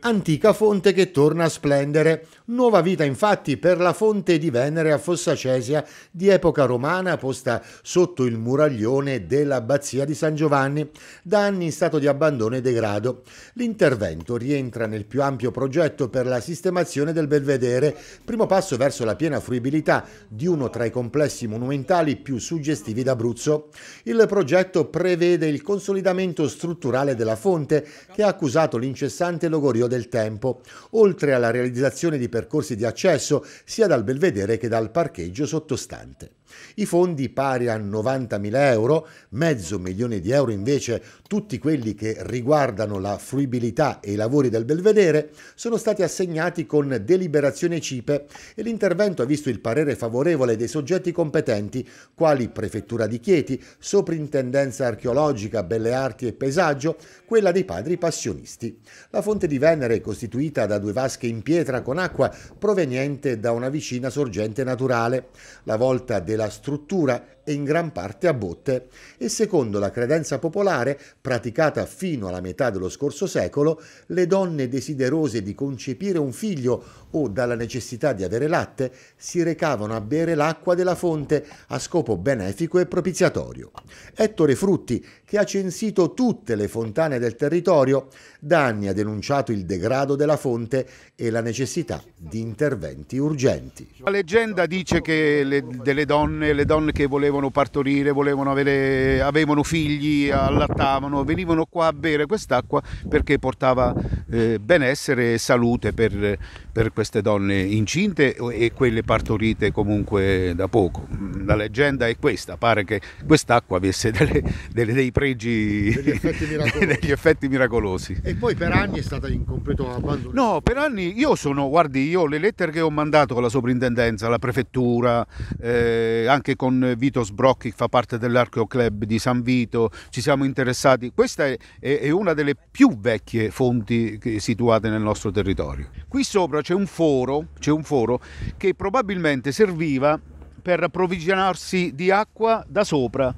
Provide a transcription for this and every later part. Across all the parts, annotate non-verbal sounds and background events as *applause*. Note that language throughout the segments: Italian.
antica fonte che torna a splendere. Nuova vita infatti per la fonte di Venere a Fossa Cesia di epoca romana posta sotto il muraglione dell'abbazia di San Giovanni, da anni in stato di abbandono e degrado. L'intervento rientra nel più ampio progetto per la sistemazione del belvedere, primo passo verso la piena fruibilità di uno tra i complessi monumentali più suggestivi d'Abruzzo. Il progetto prevede il consolidamento strutturale della fonte che ha accusato l'incessante logorio l'ausilio del tempo, oltre alla realizzazione di percorsi di accesso sia dal belvedere che dal parcheggio sottostante. I fondi pari a 90.000 euro, mezzo milione di euro invece tutti quelli che riguardano la fruibilità e i lavori del belvedere, sono stati assegnati con deliberazione CIPE e l'intervento ha visto il parere favorevole dei soggetti competenti, quali Prefettura di Chieti, Soprintendenza archeologica, Belle Arti e Paesaggio, quella dei padri passionisti. La fonte di Venere è costituita da due vasche in pietra con acqua proveniente da una vicina sorgente naturale. La volta del della struttura e in gran parte a botte e secondo la credenza popolare praticata fino alla metà dello scorso secolo, le donne desiderose di concepire un figlio o dalla necessità di avere latte si recavano a bere l'acqua della fonte a scopo benefico e propiziatorio. Ettore Frutti, che ha censito tutte le fontane del territorio, da anni ha denunciato il degrado della fonte e la necessità di interventi urgenti. La leggenda dice che le, delle donne, le donne che volevano volevano partorire, volevano avere, avevano figli, allattavano, venivano qua a bere quest'acqua perché portava eh, benessere e salute per, per, queste donne incinte e quelle partorite comunque da poco. La leggenda è questa, pare che quest'acqua avesse delle, delle, dei pregi, degli *laughs* degli effetti, miracolosi. E poi per anni è stata in completo abbandono? No, per anni io sono, guardi, io le lettere che ho mandato alla soprintendenza, alla prefettura, eh, anche con Vito Sbrocchi che fa parte dell'Archeo Club di San Vito, ci siamo interessati, questa è, è, è una delle più vecchie fonti situate nel nostro territorio. Qui sopra c'è un foro, c'è un foro che probabilmente serviva per approvvigionarsi di acqua da sopra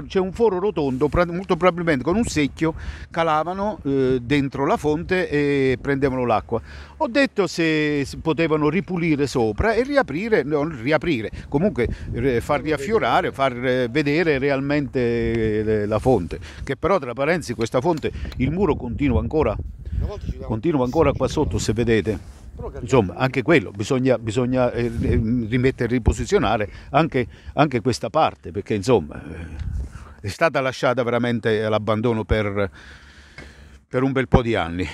c'è, un foro rotondo, molto probabilmente con un secchio calavano eh, dentro la fonte e prendevano l'acqua. Ho detto se potevano ripulire sopra e riaprire, no, riaprire comunque eh, far riaffiorare, far eh, vedere realmente eh, la fonte, che però tra parentesi questa fonte, il muro continua ancora, continua ancora qua sotto se vedete. Insomma, anche quello, bisogna, bisogna eh, eh, rimettere, riposizionare anche, anche, questa parte, perché insomma eh, è stata lasciata veramente all'abbandono per, per un bel po' di anni.